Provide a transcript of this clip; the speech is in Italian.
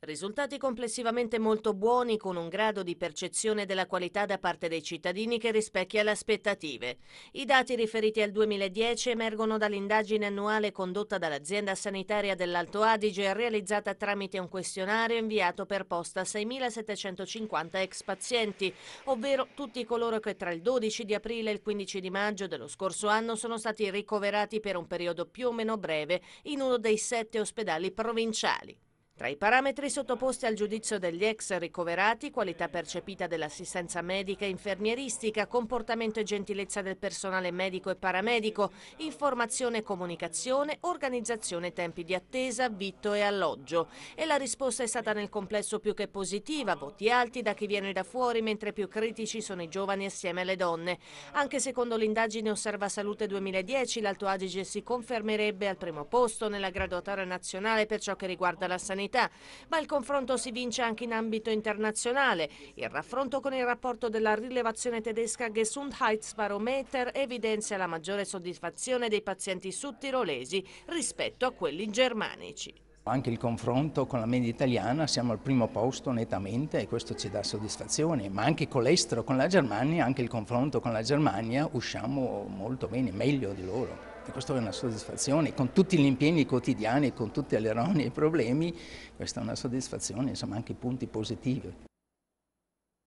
Risultati complessivamente molto buoni con un grado di percezione della qualità da parte dei cittadini che rispecchia le aspettative. I dati riferiti al 2010 emergono dall'indagine annuale condotta dall'azienda sanitaria dell'Alto Adige realizzata tramite un questionario inviato per posta a 6.750 ex pazienti, ovvero tutti coloro che tra il 12 di aprile e il 15 di maggio dello scorso anno sono stati ricoverati per un periodo più o meno breve in uno dei sette ospedali provinciali. Tra i parametri sottoposti al giudizio degli ex ricoverati, qualità percepita dell'assistenza medica e infermieristica, comportamento e gentilezza del personale medico e paramedico, informazione e comunicazione, organizzazione e tempi di attesa, vitto e alloggio. E la risposta è stata nel complesso più che positiva, voti alti da chi viene da fuori, mentre più critici sono i giovani assieme alle donne. Anche secondo l'indagine Osserva Salute 2010, l'Alto Adige si confermerebbe al primo posto nella graduatoria nazionale per ciò che riguarda la sanità comunità, ma il confronto si vince anche in ambito internazionale. Il raffronto con il rapporto della rilevazione tedesca Gesundheitsbarometer evidenzia la maggiore soddisfazione dei pazienti sudtirolesi rispetto a quelli germanici. Anche il confronto con la media italiana siamo al primo posto nettamente e questo ci dà soddisfazione, ma anche con l'estero, con la Germania, anche il confronto con la Germania usciamo molto bene, meglio di loro questa è una soddisfazione, con tutti gli impegni quotidiani, con tutte le ironie e i problemi, questa è una soddisfazione, insomma anche punti positivi.